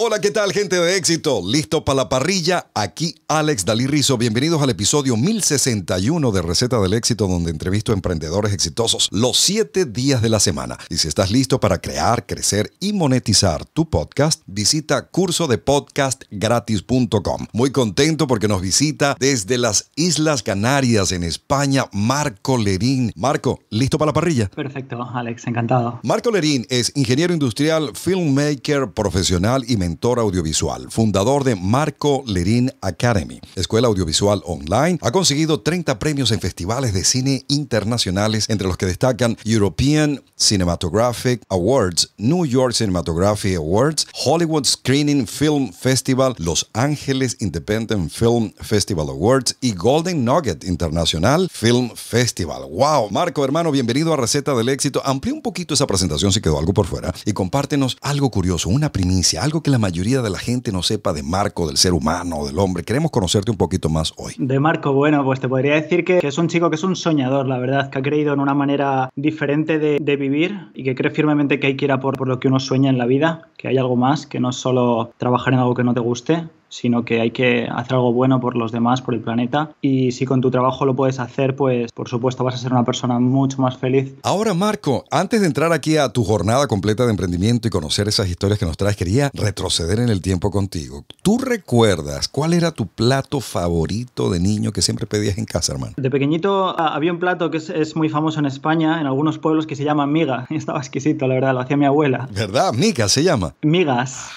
Hola, ¿qué tal gente de éxito? ¿Listo para la parrilla? Aquí Alex Dalí Bienvenidos al episodio 1061 de Receta del Éxito donde entrevisto a emprendedores exitosos los siete días de la semana. Y si estás listo para crear, crecer y monetizar tu podcast, visita curso de Muy contento porque nos visita desde las Islas Canarias en España Marco Lerín. Marco, ¿listo para la parrilla? Perfecto, Alex, encantado. Marco Lerín es ingeniero industrial, filmmaker profesional y mentor audiovisual, fundador de Marco Lerín Academy, escuela audiovisual online, ha conseguido 30 premios en festivales de cine internacionales, entre los que destacan European Cinematographic Awards, New York Cinematography Awards, Hollywood Screening Film Festival, Los Ángeles Independent Film Festival Awards y Golden Nugget International Film Festival. ¡Wow! Marco, hermano, bienvenido a Receta del Éxito. Amplía un poquito esa presentación si quedó algo por fuera y compártenos algo curioso, una primicia, algo que la mayoría de la gente no sepa de Marco, del ser humano, del hombre. Queremos conocerte un poquito más hoy. De Marco, bueno, pues te podría decir que, es un chico que es un soñador, la verdad, que ha creído en una manera diferente de, vivir y que cree firmemente que hay que ir a por, por lo que uno sueña en la vida, que hay algo más, que no es solo trabajar en algo que no te guste, sino que hay que hacer algo bueno por los demás, por el planeta. Y si con tu trabajo lo puedes hacer, pues por supuesto vas a ser una persona mucho más feliz. Ahora, Marco, antes de entrar aquí a tu jornada completa de emprendimiento y conocer esas historias que nos traes, quería retroceder en el tiempo contigo. ¿Tú recuerdas cuál era tu plato favorito de niño que siempre pedías en casa, hermano? De pequeñito ah, había un plato que es, muy famoso en España, en algunos pueblos, que se llama miga. Estaba exquisito, la verdad, lo hacía mi abuela. ¿Verdad? Miga se llama. Migas.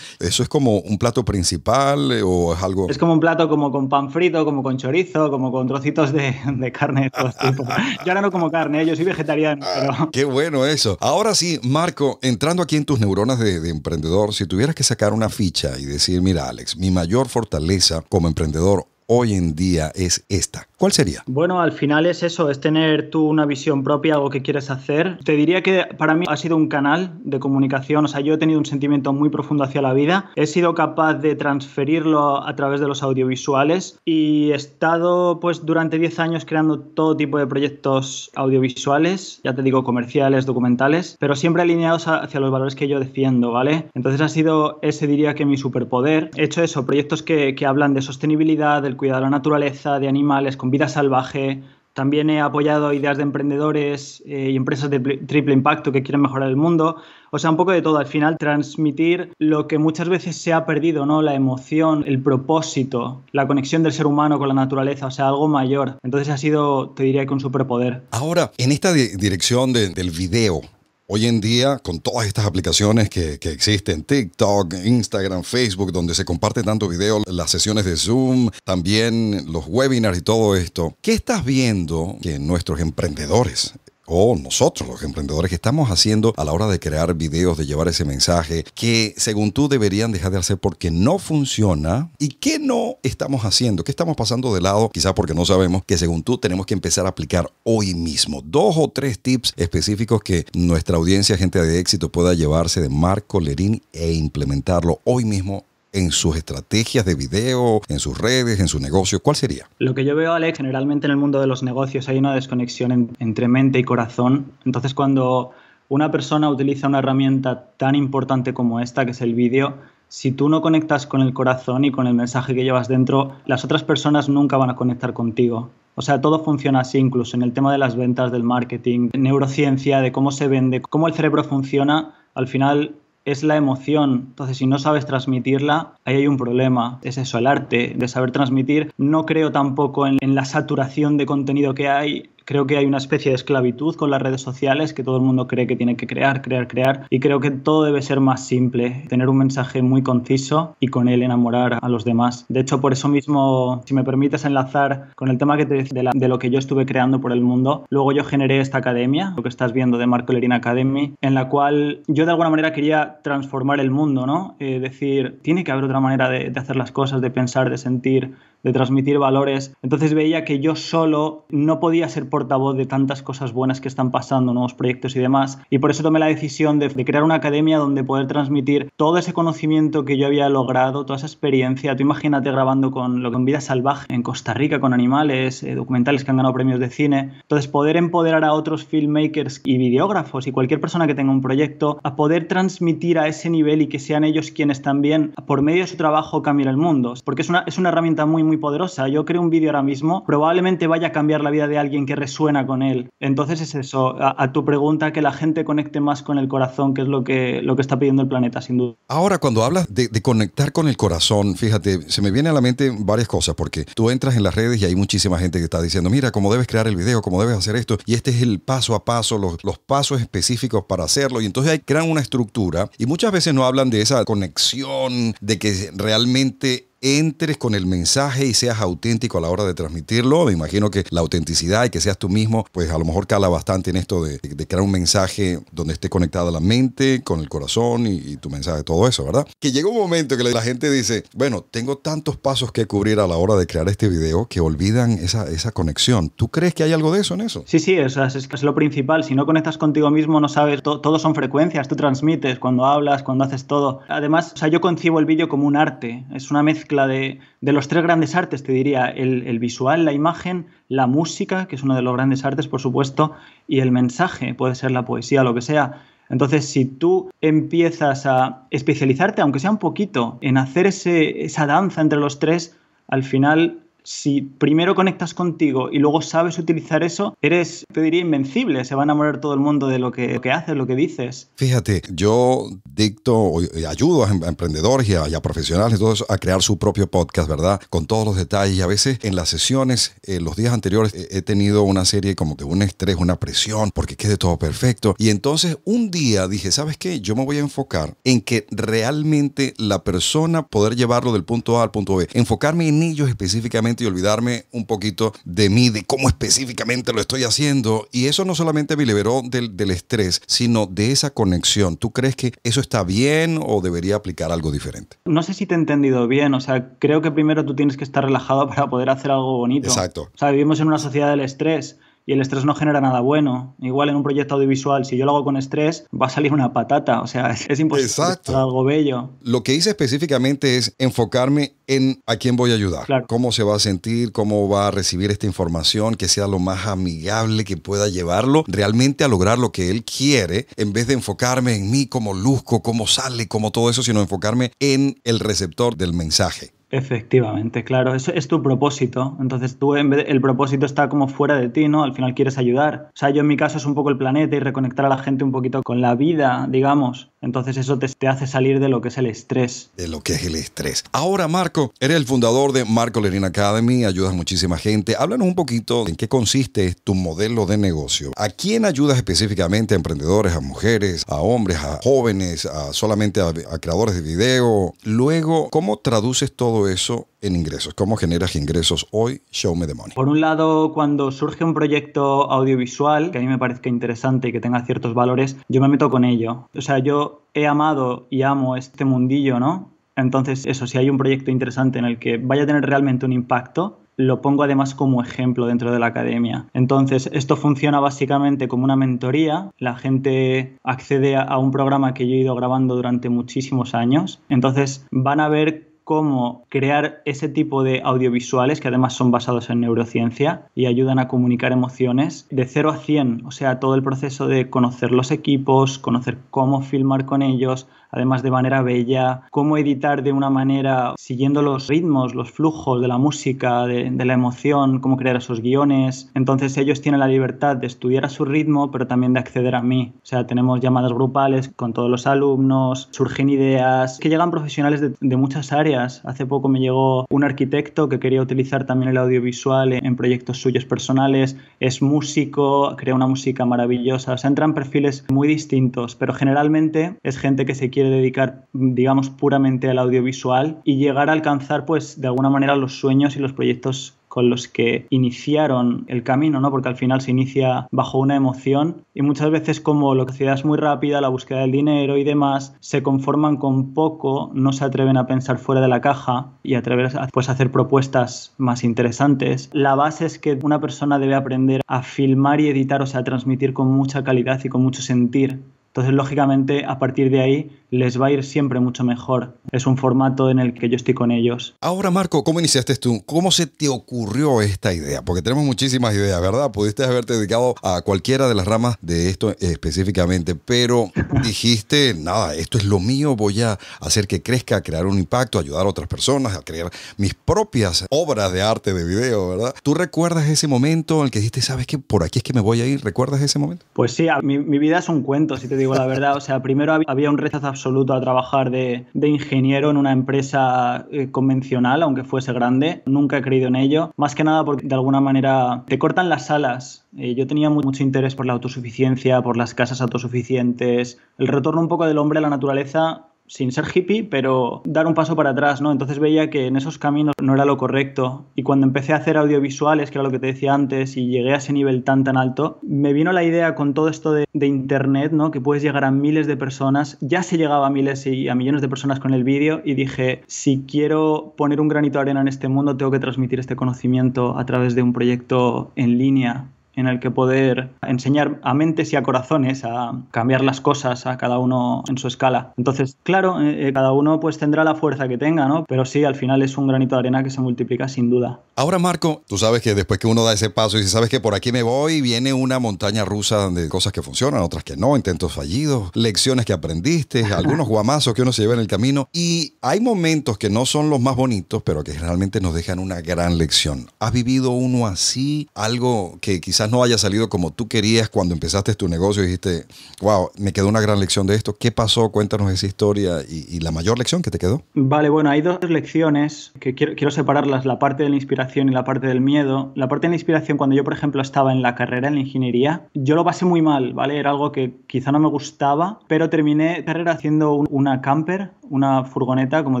Eso es como un plato principal o es algo...? Es como un plato como con pan frito, como con chorizo, como con trocitos de, carne de Yo ahora no como carne, ¿eh? yo soy vegetariano, ah, Qué bueno eso. Ahora sí, Marco, entrando aquí en tus neuronas de, de emprendedor, si tuvieras que sacar una ficha y decir, mira Alex, mi mayor fortaleza como emprendedor hoy en día es esta. ¿Cuál sería? Bueno, al final es eso, es tener tú una visión propia, algo que quieres hacer. Te diría que para mí ha sido un canal de comunicación, o sea, yo he tenido un sentimiento muy profundo hacia la vida, he sido capaz de transferirlo a través de los audiovisuales y he estado pues durante 10 años creando todo tipo de proyectos audiovisuales, ya te digo, comerciales, documentales, pero siempre alineados hacia los valores que yo defiendo, ¿vale? Entonces ha sido ese diría que mi superpoder. He hecho eso, proyectos que, que hablan de sostenibilidad, del cuidado de la naturaleza, de animales, Vida Salvaje. También he apoyado ideas de emprendedores eh, y empresas de triple impacto que quieren mejorar el mundo. O sea, un poco de todo. Al final, transmitir lo que muchas veces se ha perdido, ¿no? La emoción, el propósito, la conexión del ser humano con la naturaleza, o sea, algo mayor. Entonces ha sido, te diría que un superpoder. Ahora, en esta dirección del video, Hoy en día, con todas estas aplicaciones que, que, existen, TikTok, Instagram, Facebook, donde se comparte tanto video, las sesiones de Zoom, también los webinars y todo esto, ¿qué estás viendo que nuestros emprendedores o nosotros los emprendedores que estamos haciendo a la hora de crear videos, de llevar ese mensaje que según tú deberían dejar de hacer porque no funciona y qué no estamos haciendo, ¿Qué estamos pasando de lado, Quizás porque no sabemos que según tú tenemos que empezar a aplicar hoy mismo. Dos o tres tips específicos que nuestra audiencia, gente de éxito, pueda llevarse de Marco Lerín e implementarlo hoy mismo en sus estrategias de video, en sus redes, en su negocio? ¿Cuál sería? Lo que yo veo, Alex, generalmente en el mundo de los negocios hay una desconexión entre mente y corazón. Entonces, cuando una persona utiliza una herramienta tan importante como esta, que es el vídeo, si tú no conectas con el corazón y con el mensaje que llevas dentro, las otras personas nunca van a conectar contigo. O sea, todo funciona así, incluso en el tema de las ventas, del marketing, neurociencia, de cómo se vende, cómo el cerebro funciona. Al final, es la emoción. Entonces, si no sabes transmitirla, ahí hay un problema. Es eso, el arte de saber transmitir. No creo tampoco en, en la saturación de contenido que hay Creo que hay una especie de esclavitud con las redes sociales que todo el mundo cree que tiene que crear, crear, crear. Y creo que todo debe ser más simple, tener un mensaje muy conciso y con él enamorar a los demás. De hecho, por eso mismo, si me permites enlazar con el tema que te decía de, lo que yo estuve creando por el mundo, luego yo generé esta academia, lo que estás viendo de Marco Lerín Academy, en la cual yo de alguna manera quería transformar el mundo, ¿no? Eh, decir, tiene que haber otra manera de, de hacer las cosas, de pensar, de sentir, de transmitir valores. Entonces veía que yo solo no podía ser portavoz de tantas cosas buenas que están pasando, nuevos proyectos y demás. Y por eso tomé la decisión de, crear una academia donde poder transmitir todo ese conocimiento que yo había logrado, toda esa experiencia. Tú imagínate grabando con lo que en vida salvaje en Costa Rica, con animales, eh, documentales que han ganado premios de cine. Entonces poder empoderar a otros filmmakers y videógrafos y cualquier persona que tenga un proyecto a poder transmitir a ese nivel y que sean ellos quienes también por medio de su trabajo cambien el mundo. Porque es una, es una herramienta muy muy poderosa. Yo creo un vídeo ahora mismo, probablemente vaya a cambiar la vida de alguien que resuena con él. Entonces es eso, a, tu pregunta, que la gente conecte más con el corazón, que es lo que, lo que está pidiendo el planeta, sin duda. Ahora, cuando hablas de, conectar con el corazón, fíjate, se me viene a la mente varias cosas, porque tú entras en las redes y hay muchísima gente que está diciendo, mira, cómo debes crear el video, cómo debes hacer esto, y este es el paso a paso, los, los pasos específicos para hacerlo, y entonces hay, crean una estructura, y muchas veces no hablan de esa conexión, de que realmente entres con el mensaje y seas auténtico a la hora de transmitirlo. Me imagino que la autenticidad y que seas tú mismo, pues a lo mejor cala bastante en esto de, crear un mensaje donde esté conectada la mente con el corazón y, tu mensaje, todo eso, ¿verdad? Que llega un momento que la gente dice, bueno, tengo tantos pasos que cubrir a la hora de crear este video que olvidan esa, esa conexión. ¿Tú crees que hay algo de eso en eso? Sí, sí, eso es, es, lo principal. Si no conectas contigo mismo, no sabes, todos todo son frecuencias, tú transmites cuando hablas, cuando haces todo. Además, o sea, yo concibo el vídeo como un arte, es una mezcla mezcla de, los tres grandes artes, te diría, el, visual, la imagen, la música, que es uno de los grandes artes, por supuesto, y el mensaje, puede ser la poesía, lo que sea. Entonces, si tú empiezas a especializarte, aunque sea un poquito, en hacer esa danza entre los tres, al final si primero conectas contigo y luego sabes utilizar eso, eres, te diría, invencible. Se van a enamorar todo el mundo de lo que, que haces, lo que dices. Fíjate, yo dicto, eh, ayudo em-, a emprendedores y a, y profesionales a crear su propio podcast, ¿verdad? Con todos los detalles. Y a veces en las sesiones, en los días anteriores, he tenido una serie como de un estrés, una presión, porque quede todo perfecto. Y entonces un día dije, ¿sabes qué? Yo me voy a enfocar en que realmente la persona poder llevarlo del punto A al punto B. Enfocarme en ellos específicamente y olvidarme un poquito de mí, de cómo específicamente lo estoy haciendo. Y eso no solamente me liberó del, estrés, sino de esa conexión. ¿Tú crees que eso está bien o debería aplicar algo diferente? No sé si te he entendido bien. O sea, creo que primero tú tienes que estar relajado para poder hacer algo bonito. Exacto. O sea, vivimos en una sociedad del estrés y el estrés no genera nada bueno. Igual en un proyecto audiovisual, si yo lo hago con estrés, va a salir una patata, o sea, es, imposible Exacto. algo bello. Lo que hice específicamente es enfocarme en a quién voy a ayudar, cómo se va a sentir, cómo va a recibir esta información, que sea lo más amigable que pueda llevarlo realmente a lograr lo que él quiere, en vez de enfocarme en mí, como luzco, cómo sale, cómo todo eso, sino enfocarme en el receptor del mensaje. Efectivamente, claro, eso es tu propósito. Entonces tú, en vez el propósito está como fuera de ti, ¿no? Al final quieres ayudar. O sea, yo en mi caso es un poco el planeta y reconectar a la gente un poquito con la vida, digamos. Entonces eso te, hace salir de lo que es el estrés. De lo que es el estrés. Ahora, Marco, eres el fundador de Marco Lerín Academy, ayudas a muchísima gente. Háblanos un poquito en qué consiste tu modelo de negocio. ¿A quién ayudas específicamente? ¿A emprendedores, a mujeres, a hombres, a jóvenes, solamente a, a creadores de video? Luego, ¿cómo traduces todo eso en ingresos? ¿Cómo generas ingresos hoy? Show me the money. Por un lado, cuando surge un proyecto audiovisual que a mí me parezca interesante y que tenga ciertos valores, yo me meto con ello. O sea, yo he amado y amo este mundillo, ¿no? Entonces, eso, si hay un proyecto interesante en el que vaya a tener realmente un impacto, lo pongo además como ejemplo dentro de la academia. Entonces, esto funciona básicamente como una mentoría. La gente accede a un programa que yo he ido grabando durante muchísimos años. Entonces, van a ver cómo crear ese tipo de audiovisuales que además son basados en neurociencia y ayudan a comunicar emociones de 0 a 100, o sea, todo el proceso de conocer los equipos, conocer cómo filmar con ellos, además de manera bella, cómo editar de una manera siguiendo los ritmos, los flujos de la música, de, la emoción, cómo crear esos guiones. Entonces ellos tienen la libertad de estudiar a su ritmo, pero también de acceder a mí. O sea, tenemos llamadas grupales con todos los alumnos, surgen ideas, que llegan profesionales de, muchas áreas. Hace poco me llegó un arquitecto que quería utilizar también el audiovisual en, proyectos suyos personales, es músico, crea una música maravillosa, o sea, entran perfiles muy distintos, pero generalmente es gente que se quiere quiere dedicar, digamos, puramente al audiovisual y llegar a alcanzar, pues, de alguna manera los sueños y los proyectos con los que iniciaron el camino, ¿no? Porque al final se inicia bajo una emoción y muchas veces como la sociedad es muy rápida, la búsqueda del dinero y demás, se conforman con poco, no se atreven a pensar fuera de la caja y atreverse pues, a hacer propuestas más interesantes. La base es que una persona debe aprender a filmar y editar, o sea, a transmitir con mucha calidad y con mucho sentir entonces, lógicamente, a partir de ahí les va a ir siempre mucho mejor. Es un formato en el que yo estoy con ellos. Ahora, Marco, ¿cómo iniciaste tú? ¿Cómo se te ocurrió esta idea? Porque tenemos muchísimas ideas, ¿verdad? Pudiste haberte dedicado a cualquiera de las ramas de esto específicamente, pero dijiste, nada, esto es lo mío, voy a hacer que crezca, crear un impacto, ayudar a otras personas, a crear mis propias obras de arte de video, ¿verdad? ¿Tú recuerdas ese momento en el que dijiste, sabes que por aquí es que me voy a ir? ¿Recuerdas ese momento? Pues sí, mi, mi vida es un cuento, si te digo la verdad. O sea, primero había un rechazo absoluto a trabajar de, ingeniero en una empresa eh, convencional, aunque fuese grande. Nunca he creído en ello. Más que nada porque de alguna manera te cortan las alas. Eh, yo tenía mucho interés por la autosuficiencia, por las casas autosuficientes. El retorno un poco del hombre a la naturaleza sin ser hippie, pero dar un paso para atrás, ¿no? Entonces veía que en esos caminos no era lo correcto. Y cuando empecé a hacer audiovisuales, que era lo que te decía antes, y llegué a ese nivel tan tan alto, me vino la idea con todo esto de, de internet, ¿no? Que puedes llegar a miles de personas. Ya se llegaba a miles y a millones de personas con el vídeo y dije, si quiero poner un granito de arena en este mundo, tengo que transmitir este conocimiento a través de un proyecto en línea en el que poder enseñar a mentes y a corazones a cambiar las cosas a cada uno en su escala. Entonces, claro, eh, eh, cada uno pues tendrá la fuerza que tenga, ¿no? Pero sí, al final es un granito de arena que se multiplica sin duda. Ahora, Marco, tú sabes que después que uno da ese paso y si sabes que por aquí me voy, viene una montaña rusa donde cosas que funcionan, otras que no, intentos fallidos, lecciones que aprendiste, algunos guamazos que uno se lleva en el camino y hay momentos que no son los más bonitos, pero que realmente nos dejan una gran lección. ¿Has vivido uno así, algo que quizás no haya salido como tú querías cuando empezaste tu negocio y dijiste, wow, me quedó una gran lección de esto. ¿Qué pasó? Cuéntanos esa historia y, la mayor lección que te quedó. Vale, bueno, hay dos lecciones que quiero, separarlas, la parte de la inspiración y la parte del miedo. La parte de la inspiración, cuando yo, por ejemplo, estaba en la carrera en la ingeniería, yo lo pasé muy mal, ¿vale? Era algo que quizá no me gustaba, pero terminé carrera haciendo una camper, una furgoneta, como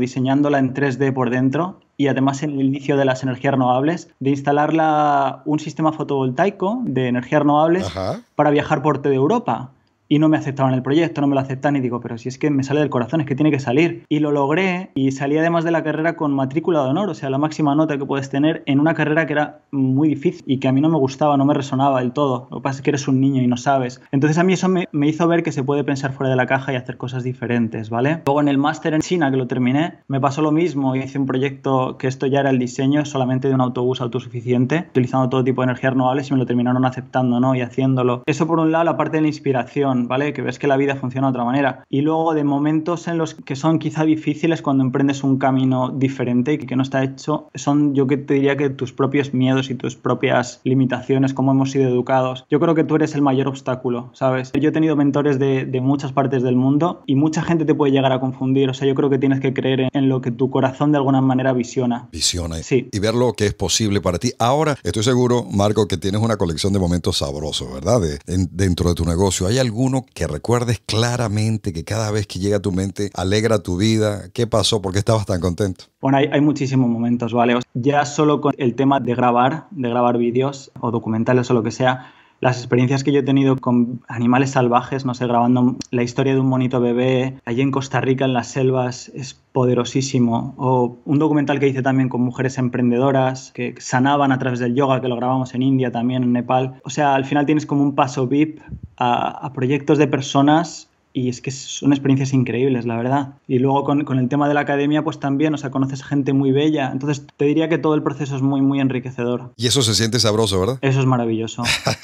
diseñándola en 3D por dentro y además en el inicio de las energías renovables, de instalarla un sistema fotovoltaico de energías renovables para viajar por toda Europa y no me aceptaban el proyecto, no me lo aceptan y digo, pero si es que me sale del corazón, es que tiene que salir. Y lo logré y salí además de la carrera con matrícula de honor, o sea, la máxima nota que puedes tener en una carrera que era muy difícil y que a mí no me gustaba, no me resonaba del todo. Lo que pasa es que eres un niño y no sabes. Entonces a mí eso me, me hizo ver que se puede pensar fuera de la caja y hacer cosas diferentes, ¿vale? Luego en el máster en China, que lo terminé, me pasó lo mismo, hice un proyecto que esto ya era el diseño solamente de un autobús autosuficiente, utilizando todo tipo de energías renovables y me lo terminaron aceptando, ¿no? Y haciéndolo. Eso por un lado, la parte de la inspiración ¿vale? Que ves que la vida funciona de otra manera. Y luego de momentos en los que son quizá difíciles cuando emprendes un camino diferente y que no está hecho, son yo que te diría que tus propios miedos y tus propias limitaciones, cómo hemos sido educados. Yo creo que tú eres el mayor obstáculo, ¿sabes? Yo he tenido mentores de, muchas partes del mundo y mucha gente te puede llegar a confundir. O sea, yo creo que tienes que creer en, lo que tu corazón de alguna manera visiona. Visiona. Sí. Y ver lo que es posible para ti. Ahora, estoy seguro, Marco, que tienes una colección de momentos sabrosos, ¿verdad? dentro de tu negocio. ¿Hay algún uno que recuerdes claramente, que cada vez que llega a tu mente alegra tu vida? ¿Qué pasó? ¿Por qué estabas tan contento? Bueno, hay, muchísimos momentos, ¿vale? ya solo con el tema de grabar, de grabar vídeos o documentales o lo que sea, las experiencias que yo he tenido con animales salvajes, no sé, grabando la historia de un monito bebé allí en Costa Rica, en las selvas, es poderosísimo. O un documental que hice también con mujeres emprendedoras que sanaban a través del yoga, que lo grabamos en India también, en Nepal. O sea, al final tienes como un paso VIP a, a proyectos de personas y es que son experiencias increíbles, la verdad. Y luego con, el tema de la academia, pues también, o sea, conoces gente muy bella. Entonces, te diría que todo el proceso es muy, muy enriquecedor. Y eso se siente sabroso, ¿verdad? Eso es maravilloso.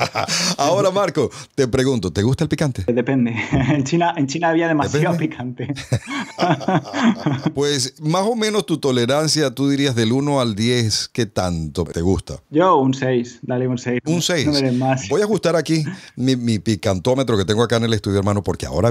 Ahora, Marco, te pregunto, ¿te gusta el picante? Depende. En China, en China había demasiado picante. pues más o menos tu tolerancia, tú dirías del 1 al 10, ¿qué tanto te gusta? Yo un 6, dale un 6. Un 6. Voy a ajustar aquí mi, mi picantómetro que tengo acá en el estudio, hermano, porque ahora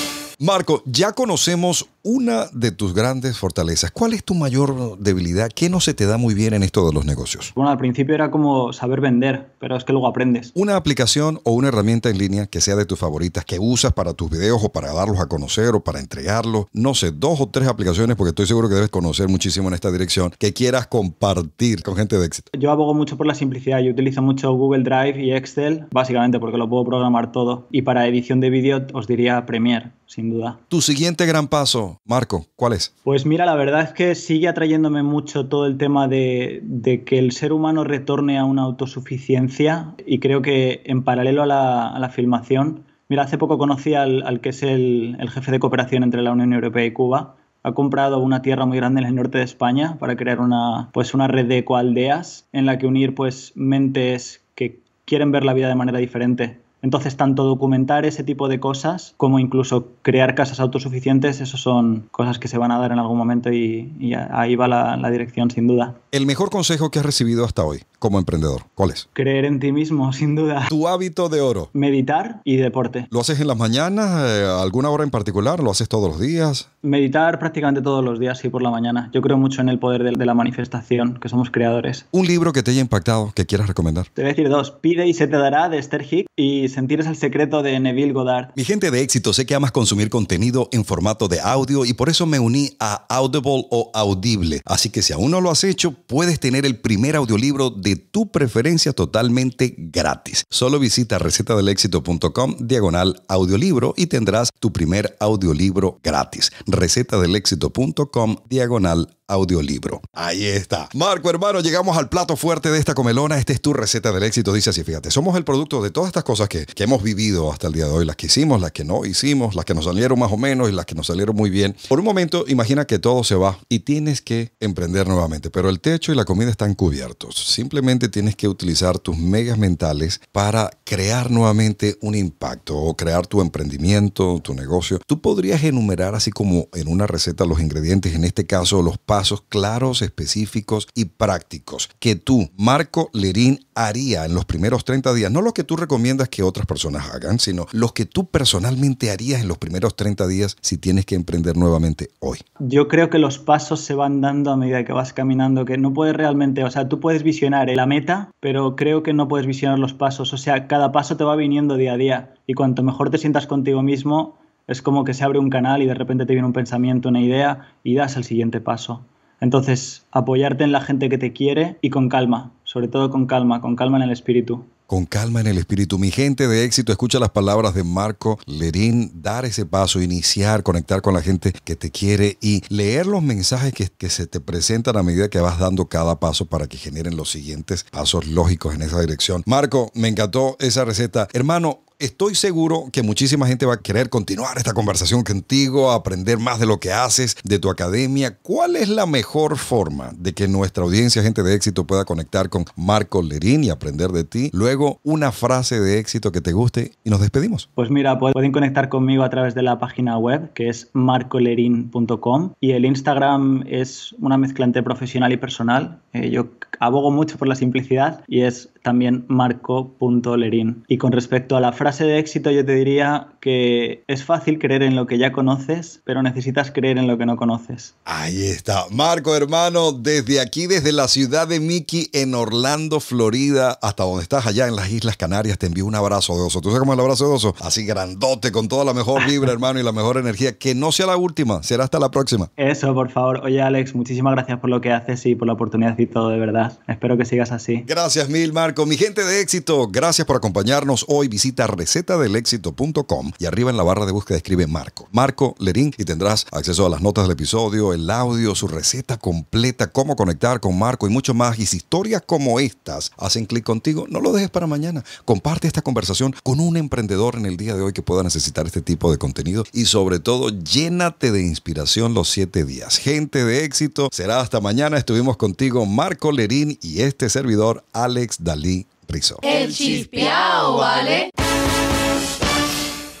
Marco, ya conocemos una de tus grandes fortalezas. ¿Cuál es tu mayor debilidad? ¿Qué no se te da muy bien en esto de los negocios? Bueno, al principio era como saber vender, pero es que luego aprendes. Una aplicación o una herramienta en línea que sea de tus favoritas, que usas para tus videos o para darlos a conocer o para entregarlos. No sé, dos o tres aplicaciones, porque estoy seguro que debes conocer muchísimo en esta dirección, que quieras compartir con gente de éxito. Yo abogo mucho por la simplicidad. Yo utilizo mucho Google Drive y Excel, básicamente porque lo puedo programar todo. Y para edición de vídeo os diría Premiere, sin duda. Tu siguiente gran paso Marco, ¿cuál es? Pues mira, la verdad es que sigue atrayéndome mucho todo el tema de, que el ser humano retorne a una autosuficiencia y creo que en paralelo a la, filmación, mira, hace poco conocí al, que es el, jefe de cooperación entre la Unión Europea y Cuba, ha comprado una tierra muy grande en el norte de España para crear una, pues una red de ecoaldeas en la que unir pues mentes que quieren ver la vida de manera diferente entonces, tanto documentar ese tipo de cosas como incluso crear casas autosuficientes, eso son cosas que se van a dar en algún momento y, ahí va la dirección sin duda. El mejor consejo que has recibido hasta hoy como emprendedor, ¿cuál es? Creer en ti mismo, sin duda. Tu hábito de oro. Meditar y deporte. ¿Lo haces en las mañanas? Eh, ¿Alguna hora en particular? ¿Lo haces todos los días? Meditar prácticamente todos los días, y por la mañana. Yo creo mucho en el poder de, la manifestación, que somos creadores. ¿Un libro que te haya impactado, que quieras recomendar? Te voy a decir dos. Pide y se te dará, de Esther Hick, y Sentir el secreto, de Neville Goddard. Mi gente de éxito, sé que amas consumir contenido en formato de audio y por eso me uní a Audible o Audible. Así que si aún no lo has hecho, puedes tener el primer audiolibro de tu preferencia totalmente gratis. Solo visita recetadelexito.com diagonal audiolibro y tendrás tu primer audiolibro gratis. recetadelexito.com diagonal audiolibro. Ahí está. Marco, hermano, llegamos al plato fuerte de esta comelona. Esta es tu receta del éxito. Dice así, fíjate, somos el producto de todas estas cosas que, hemos vivido hasta el día de hoy, las que hicimos, las que no hicimos, las que nos salieron más o menos y las que nos salieron muy bien. Por un momento, imagina que todo se va y tienes que emprender nuevamente, pero el techo y la comida están cubiertos. Simplemente tienes que utilizar tus megas mentales para crear nuevamente un impacto o crear tu emprendimiento, tu negocio. Tú podrías enumerar así como en una receta los ingredientes, en este caso los pasos claros, específicos y prácticos que tú, Marco Lerín, haría en los primeros 30 días. No los que tú recomiendas que otras personas hagan, sino los que tú personalmente harías en los primeros 30 días si tienes que emprender nuevamente hoy. Yo creo que los pasos se van dando a medida que vas caminando, que no puedes realmente, o sea, tú puedes visionar eh, la meta, pero creo que no puedes visionar los pasos, o sea, cada paso te va viniendo día a día y cuanto mejor te sientas contigo mismo, es como que se abre un canal y de repente te viene un pensamiento, una idea y das el siguiente paso. Entonces, apoyarte en la gente que te quiere y con calma, sobre todo con calma, con calma en el espíritu. Con calma en el espíritu. Mi gente de éxito, escucha las palabras de Marco Lerín. Dar ese paso, iniciar, conectar con la gente que te quiere y leer los mensajes que, se te presentan a medida que vas dando cada paso para que generen los siguientes pasos lógicos en esa dirección. Marco, me encantó esa receta. Hermano, estoy seguro que muchísima gente va a querer continuar esta conversación contigo, aprender más de lo que haces, de tu academia. ¿Cuál es la mejor forma de que nuestra audiencia, gente de éxito, pueda conectar con Marco Lerín y aprender de ti? Luego, una frase de éxito que te guste y nos despedimos. Pues mira, pueden conectar conmigo a través de la página web que es marcolerín.com y el Instagram es una mezcla entre profesional y personal. Eh, yo abogo mucho por la simplicidad y es también marco.lerín. Y con respecto a la frase, de éxito yo te diría que es fácil creer en lo que ya conoces, pero necesitas creer en lo que no conoces. Ahí está. Marco, hermano, desde aquí, desde la ciudad de Mickey, en Orlando, Florida, hasta donde estás allá en las Islas Canarias, te envío un abrazo de oso. ¿Tú sabes cómo es el abrazo de oso? Así grandote, con toda la mejor vibra, hermano, y la mejor energía. Que no sea la última, será hasta la próxima. Eso, por favor. Oye, Alex, muchísimas gracias por lo que haces y por la oportunidad y todo, de verdad. Espero que sigas así. Gracias mil, Marco. Mi gente de éxito, gracias por acompañarnos hoy. Visita recetadelexito.com y arriba en la barra de búsqueda escribe Marco. Marco Lerín y tendrás acceso a las notas del episodio, el audio, su receta completa, cómo conectar con Marco y mucho más. Y si historias como estas hacen clic contigo, no lo dejes para mañana. Comparte esta conversación con un emprendedor en el día de hoy que pueda necesitar este tipo de contenido y sobre todo llénate de inspiración los siete días. Gente de éxito, será hasta mañana. Estuvimos contigo Marco Lerín y este servidor Alex Dalí Rizzo. El chispiao ¿vale?